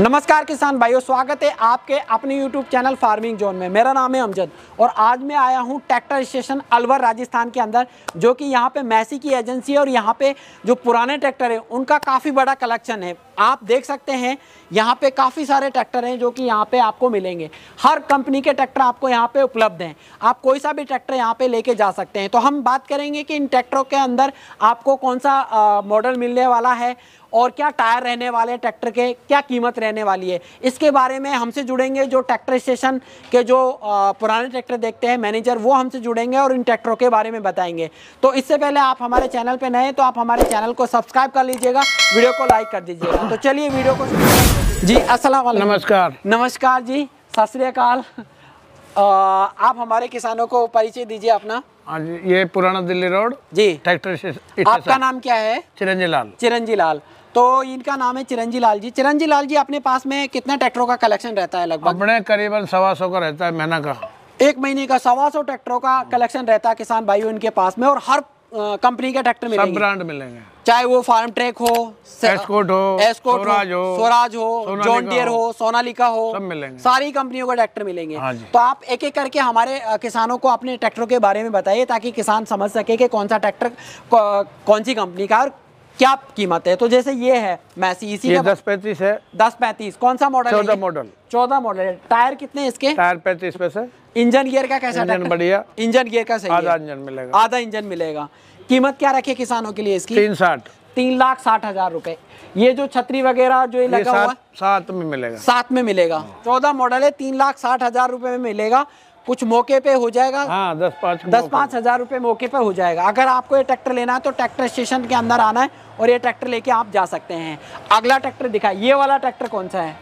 नमस्कार किसान भाइयों स्वागत है आपके अपने YouTube चैनल फार्मिंग जोन में मेरा नाम है अमजद और आज मैं आया हूं ट्रैक्टर स्टेशन अलवर राजस्थान के अंदर जो कि यहां पे मैसी की एजेंसी है और यहां पे जो पुराने ट्रैक्टर हैं उनका काफ़ी बड़ा कलेक्शन है आप देख सकते हैं यहाँ पे काफ़ी सारे ट्रैक्टर हैं जो कि यहाँ पे आपको मिलेंगे हर कंपनी के ट्रैक्टर आपको यहाँ पे उपलब्ध हैं आप कोई सा भी ट्रैक्टर यहाँ पे लेके जा सकते हैं तो हम बात करेंगे कि इन ट्रैक्टरों के अंदर आपको कौन सा मॉडल मिलने वाला है और क्या टायर रहने वाले हैं ट्रैक्टर के क्या कीमत रहने वाली है इसके बारे में हमसे जुड़ेंगे जो ट्रैक्टर स्टेशन के जो पुराने ट्रैक्टर देखते हैं मैनेजर वो हमसे जुड़ेंगे और इन ट्रैक्टरों के बारे में बताएंगे तो इससे पहले आप हमारे चैनल पर नए तो आप हमारे चैनल को सब्सक्राइब कर लीजिएगा वीडियो को लाइक कर दीजिएगा तो चलिए वीडियो को जी अस्सलाम नमस्कार नमस्कार जी सत श्रीकाल आप हमारे किसानों को परिचय दीजिए अपना हाँ ये पुराना दिल्ली रोड जी ट्रैक्टर आपका नाम क्या है चिरंजी लाल चिरंजी लाल तो इनका नाम है चिरंजी लाल जी चिरंजी लाल जी अपने पास में कितने ट्रैक्टरों का कलेक्शन रहता है लगभग अपने करीबन सवा सौ का रहता है महीना का एक महीने का सवा सौ ट्रैक्टरों का कलेक्शन रहता है किसान भाई इनके पास में और हर कंपनी के ट्रैक्टर मिलेंगे सब ब्रांड मिलेंगे चाहे वो फार्म ट्रैक हो एस्कोट हो एस्कोट स्वराज हो स्वराज हो जॉन डियर हो सोनालिका हो सब मिलेंगे सारी कंपनियों का ट्रैक्टर मिलेंगे हाँ तो आप एक एक करके हमारे किसानों को अपने ट्रैक्टरों के बारे में बताइए ताकि किसान समझ सके कि कौन सा ट्रैक्टर कौन सी कंपनी का और क्या कीमत है तो जैसे ये है मैसी इसी ये दस पैंतीस है दस पैंतीस कौन सा मॉडल चौदह मॉडल चौदह मॉडल है टायर कितने इसके टायर पैंतीस पे से इंजन गियर का कैसा इंजन बढ़िया इंजन गियर का सही आधा इंजन मिलेगा आधा इंजन मिलेगा कीमत क्या रखे किसानों के लिए इसकी तीन साठ तीन लाख साठ हजार रूपए ये जो छतरी वगैरह जो ये लगा हुआ सात में मिलेगा सात में मिलेगा चौदह मॉडल है तीन लाख साठ हजार रूपए में मिलेगा कुछ मौके पे हो जाएगा हाँ दस पाँच दस पाँच हजार रुपए मौके पे हो जाएगा अगर आपको ये ट्रैक्टर लेना है तो ट्रैक्टर स्टेशन के अंदर आना है और ये ट्रैक्टर लेके आप जा सकते हैं अगला ट्रैक्टर दिखा ये वाला ट्रैक्टर कौन सा है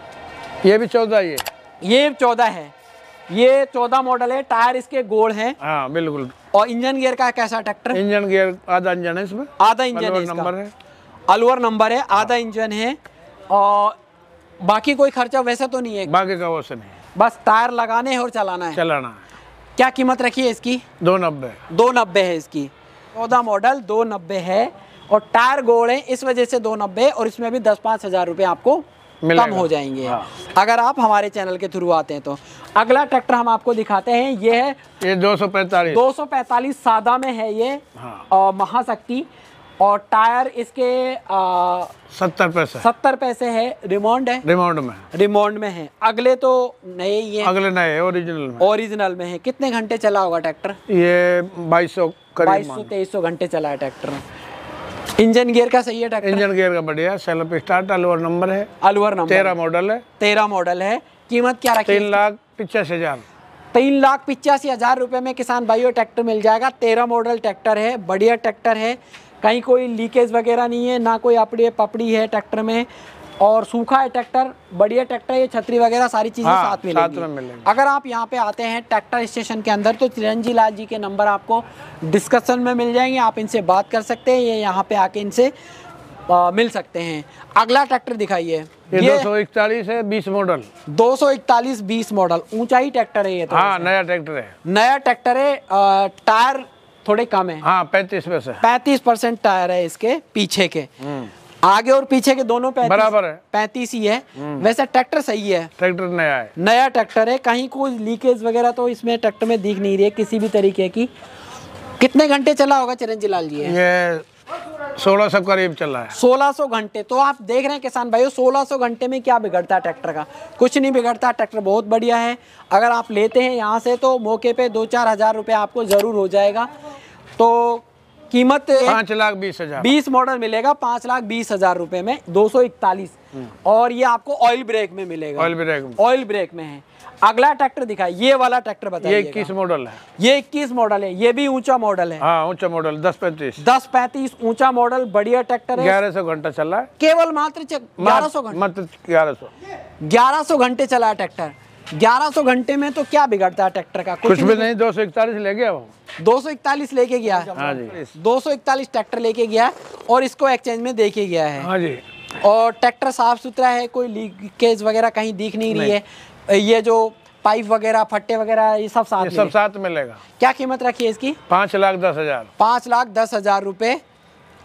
ये भी चौदह ये ये चौदह है ये चौदह मॉडल है टायर इसके गोल है हाँ बिल्कुल और इंजन गियर का कैसा ट्रैक्टर इंजन गियर आधा इंजन है इसमें आधा इंजन नंबर है अलवर नंबर है आधा हाँ। इंजन है और बाकी कोई खर्चा वैसा तो नहीं है बाकी का वैसा नहीं बस टायर लगाने है और चलाना है चलाना है क्या कीमत रखी है इसकी दो नब्बे दो नब्बे है इसकी चौदह मॉडल दो नब्बे है और टायर गोड़े इस वजह से दो नब्बे और इसमें भी दस पाँच हज़ार रुपये आपको कम हो जाएंगे हाँ। अगर आप हमारे चैनल के थ्रू आते हैं तो अगला ट्रैक्टर हम आपको दिखाते हैं ये है ये 245 245 सादा में है ये हाँ। महाशक्ति और टायर इसके सत्तर पैसे सत्तर पैसे है रिमोंड है रिमोंड में रिमोंड में है अगले तो नए ही है अगले नए ओरिजिनल में ओरिजिनल में है कितने घंटे चला होगा ट्रैक्टर ये बाईस सौ बाईस सौ तेईस सौ घंटे चला है ट्रैक्टर इंजन गियर का सही है ट्रैक्टर इंजन गियर का बढ़िया सेल्फ स्टार्ट अलवर नंबर है अलवर नंबर तेरह मॉडल है तेरह मॉडल है कीमत क्या रखी तीन लाख पिचासी हजार तीन लाख पिचासी हज़ार रुपये में किसान भाइयों ट्रैक्टर मिल जाएगा तेरह मॉडल ट्रैक्टर है बढ़िया ट्रैक्टर है कहीं कोई लीकेज वगैरह नहीं है ना कोई अपड़ी पपड़ी है ट्रैक्टर में और सूखा है ट्रैक्टर बढ़िया ट्रैक्टर ये छतरी वगैरह सारी चीजें हाँ, साथ में साथ मिलेंगी अगर आप यहाँ पे आते हैं ट्रैक्टर स्टेशन के अंदर तो चिरंजी लाल जी के नंबर आपको डिस्कशन में मिल जाएंगे आप इनसे बात कर सकते हैं ये यहाँ पे आके इनसे आ, मिल सकते हैं अगला ट्रैक्टर दिखाइए ये, ये इकतालीस है बीस मॉडल दो सौ इकतालीस बीस मॉडल ऊंचाई ट्रैक्टर है ये तो हाँ, नया ट्रैक्टर है नया ट्रैक्टर है टायर थोड़े कम है हाँ पैंतीस परसेंट पैंतीस परसेंट टायर है इसके पीछे के हम्म। आगे और पीछे के दोनों पैंतीस बराबर है पैंतीस ही है हम्म। वैसे ट्रैक्टर सही है ट्रैक्टर नया है नया ट्रैक्टर है कहीं कोई लीकेज वगैरह तो इसमें ट्रैक्टर में दिख नहीं रही है किसी भी तरीके की कितने घंटे चला होगा चिरंजी लाल जी ये सोलह सौ करीब चल रहा है सोलह सौ घंटे तो आप देख रहे हैं किसान भाइयों सोलह सौ घंटे में क्या बिगड़ता है ट्रैक्टर का कुछ नहीं बिगड़ता ट्रैक्टर बहुत बढ़िया है अगर आप लेते हैं यहाँ से तो मौके पे दो चार हज़ार रुपये आपको ज़रूर हो जाएगा तो कीमत पाँच लाख बीस हज़ार बीस मॉडल मिलेगा पाँच लाख बीस हज़ार रुपये में दो सौ इकतालीस हम्म। और ये आपको ऑयल ब्रेक में मिलेगा ऑयल ब्रेक ऑयल ब्रेक में है अगला ट्रैक्टर दिखा ये वाला ट्रैक्टर बताइए ये इक्कीस मॉडल है ये इक्कीस मॉडल है ये भी ऊंचा मॉडल है हाँ ऊंचा मॉडल दस पैंतीस दस पैंतीस ऊंचा मॉडल बढ़िया ट्रैक्टर है ग्यारह सौ घंटा चला है केवल मात्र ग्यारह सौ मात्र ग्यारह सौ ग्यारह सौ घंटे चला है ट्रैक्टर ग्यारह सौ घंटे में तो क्या बिगड़ता है ट्रैक्टर का कुछ, कुछ भी नहीं दो सौ इकतालीस ले गया वो दो सौ इकतालीस लेके गया हाँ दो सौ इकतालीस ट्रैक्टर लेके गया और इसको एक्सचेंज में देखे गया है हाँ और ट्रैक्टर साफ सुथरा है कोई लीकेज वगैरह कहीं दिख नहीं, नहीं। रही है ये जो पाइप वगैरह फट्टे वगैरह ये सब साथ ये सब साथ मिलेगा क्या कीमत रखी है इसकी पाँच लाख दस हजार पाँच लाख दस हजार रूपए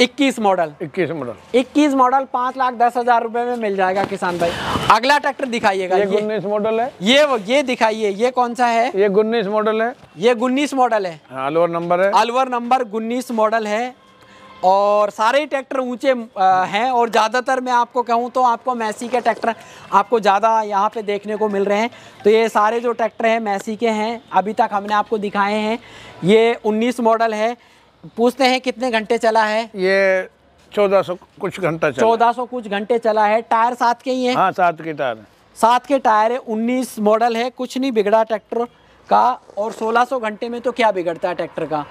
इक्कीस मॉडल इक्कीस मॉडल इक्कीस मॉडल पाँच लाख दस हजार रुपए में मिल जाएगा किसान भाई अगला ट्रैक्टर दिखाइएगा ये, ये उन्नीस मॉडल है ये वो ये दिखाइए ये कौन सा है ये उन्नीस मॉडल है ये उन्नीस मॉडल है अलवर हाँ, नंबर है अलवर नंबर उन्नीस मॉडल है और सारे ट्रैक्टर ऊंचे हैं और ज़्यादातर मैं आपको कहूँ तो आपको मैसी के ट्रैक्टर आपको ज़्यादा यहाँ पे देखने को मिल रहे हैं तो ये सारे जो ट्रैक्टर हैं मैसी के हैं अभी तक हमने आपको दिखाए हैं ये 19 मॉडल है पूछते हैं कितने घंटे चला है ये 1400 कुछ घंटा चला 1400 कुछ घंटे चला है टायर सात के ही है हाँ सात के टायर सात के टायर है उन्नीस मॉडल है कुछ नहीं बिगड़ा ट्रैक्टर का और 1600 घंटे में तो क्या बिगड़ता है ट्रैक्टर का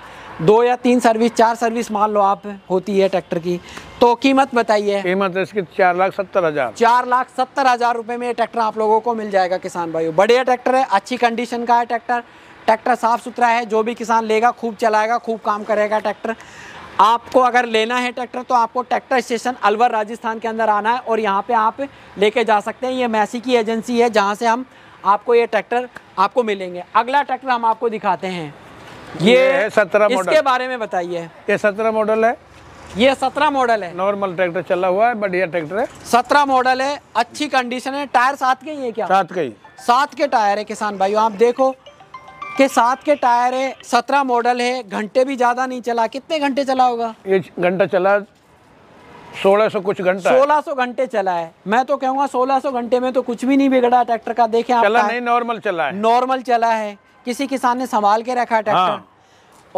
दो या तीन सर्विस चार सर्विस मान लो आप होती है ट्रैक्टर की तो कीमत बताइए कीमत इसकी चार लाख सत्तर हजार चार लाख सत्तर हजार रुपये में ट्रैक्टर आप लोगों को मिल जाएगा किसान भाइयों बढ़िया ट्रैक्टर है अच्छी कंडीशन का है ट्रैक्टर ट्रैक्टर साफ़ सुथरा है जो भी किसान लेगा खूब चलाएगा खूब काम करेगा ट्रैक्टर आपको अगर लेना है ट्रैक्टर तो आपको ट्रैक्टर स्टेशन अलवर राजस्थान के अंदर आना है और यहाँ पे आप लेके जा सकते हैं ये मैसी की एजेंसी है जहाँ से हम आपको ये ट्रैक्टर आपको मिलेंगे अगला ट्रैक्टर हम आपको दिखाते हैं ये, ये है सत्रह मॉडल इसके बारे में बताइए ये सत्रह मॉडल है ये सत्रह मॉडल है नॉर्मल ट्रैक्टर चला हुआ है बढ़िया ट्रैक्टर है सत्रह मॉडल है अच्छी कंडीशन है टायर साथ के ही है क्या साथ के ही साथ के टायर है किसान भाई आप देखो के साथ के टायर है सत्रह मॉडल है घंटे भी ज्यादा नहीं चला कितने घंटे चला होगा एक घंटा चला सोलह सो कुछ घंटा सोलह सो घंटे चला है मैं तो कहूँगा सो घंटे में तो कुछ भी नहीं बिगड़ा ट्रैक्टर का देखे नॉर्मल चला है नॉर्मल चला है किसी किसान ने संभाल के रखा ट्रैक्टर हाँ।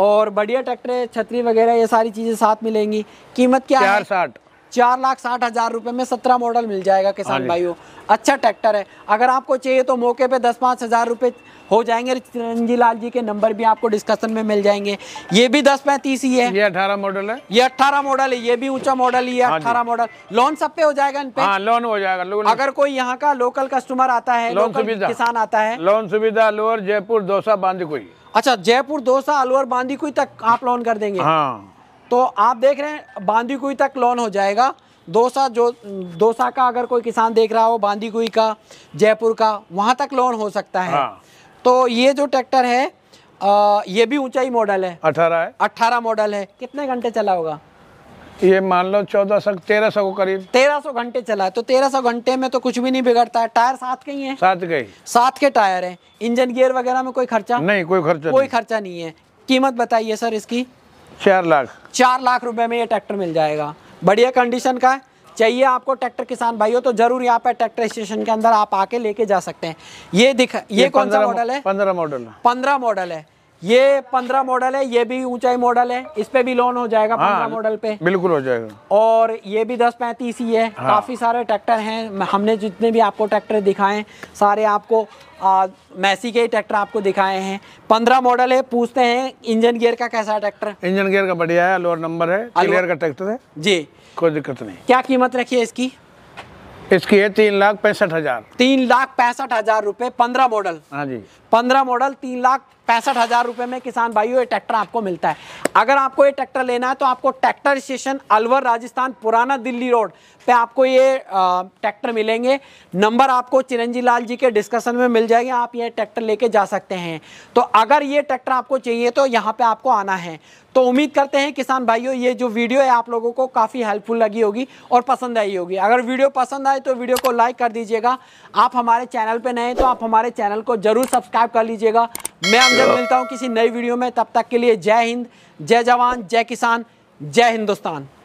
और बढ़िया ट्रैक्टर छतरी वगैरह ये सारी चीज़ें साथ मिलेंगी कीमत क्या चार साठ चार लाख साठ हजार रूपए में सत्रह मॉडल मिल जाएगा किसान हाँ भाइयों अच्छा ट्रैक्टर है अगर आपको चाहिए तो मौके पे दस पाँच हज़ार रुपये हो जाएंगे चिरंजी लाल जी के नंबर भी आपको डिस्कशन में मिल जाएंगे ये भी दस पैंतीस ही है ये अठारह मॉडल है ये अठारह मॉडल है ये भी ऊंचा मॉडल ही है हाँ अठारह मॉडल लोन सब पे हो जाएगा इन पे हाँ, लोन हो जाएगा लोन अगर कोई यहाँ का लोकल कस्टमर आता है लोन सुविधा किसान आता है लोन सुविधा लोअर जयपुर दोसा बांदी अच्छा जयपुर दोसा अलवर बांदी तक आप लोन कर देंगे हाँ। तो आप देख रहे हैं बांदीकुई तक लोन हो जाएगा दोसा जो दोसा का अगर कोई किसान देख रहा हो बांदीकुई का जयपुर का वहाँ तक लोन हो सकता है हाँ। तो ये जो ट्रैक्टर है आ, ये भी ऊंचाई मॉडल है अठारह है अठारह मॉडल है कितने घंटे चला होगा ये मान लो चौदह सौ तेरह सौ करीब तेरह सौ घंटे चला है तो तेरह सौ घंटे में तो कुछ भी नहीं बिगड़ता है टायर सात के ही है साथ के साथ के टायर है इंजन गियर वगैरह में कोई खर्चा नहीं कोई खर्चा कोई नहीं। खर्चा नहीं है कीमत बताइए सर इसकी चार लाख चार लाख रुपए में ये ट्रैक्टर मिल जाएगा बढ़िया कंडीशन का है चाहिए आपको ट्रैक्टर किसान भाई हो तो जरूर यहाँ पर ट्रैक्टर स्टेशन के अंदर आप आके लेके जा सकते हैं ये दिख ये, ये कौन सा मॉडल है पंद्रह मॉडल पंद्रह मॉडल है ये पंद्रह मॉडल है ये भी ऊंचाई मॉडल है इस पे भी लोन हो जाएगा हाँ, पंद्रह मॉडल पे बिल्कुल हो जाएगा और ये भी दस पैंतीस ही है हाँ। काफी सारे ट्रैक्टर हैं हमने जितने भी आपको ट्रैक्टर दिखाए सारे आपको आ, मैसी के ही ट्रैक्टर आपको दिखाए हैं पंद्रह मॉडल है पूछते हैं इंजन गियर का कैसा ट्रैक्टर इंजन गियर का बढ़िया है लोअर नंबर है क्लियर का ट्रैक्टर है जी कोई दिक्कत नहीं क्या कीमत रखी है इसकी इसकी है तीन लाख पैंसठ हजार तीन लाख पैंसठ हजार रूपए पंद्रह मॉडल हाँ जी पंद्रह मॉडल तीन लाख पैंसठ हज़ार रुपये में किसान भाइयों ये ट्रैक्टर आपको मिलता है अगर आपको ये ट्रैक्टर लेना है तो आपको ट्रैक्टर स्टेशन अलवर राजस्थान पुराना दिल्ली रोड पे आपको ये ट्रैक्टर मिलेंगे नंबर आपको चिरंजी लाल जी के डिस्कशन में मिल जाएगा आप ये ट्रैक्टर लेके जा सकते हैं तो अगर ये ट्रैक्टर आपको चाहिए तो यहाँ पर आपको आना है तो उम्मीद करते हैं किसान भाइयों ये जो वीडियो है आप लोगों को काफ़ी हेल्पफुल लगी होगी और पसंद आई होगी अगर वीडियो पसंद आए तो वीडियो को लाइक कर दीजिएगा आप हमारे चैनल पर नए तो आप हमारे चैनल को जरूर सब्सक्राइब सब्सक्राइब कर लीजिएगा मैं अंदर मिलता हूँ किसी नई वीडियो में तब तक के लिए जय हिंद जय जवान जय किसान जय हिंदुस्तान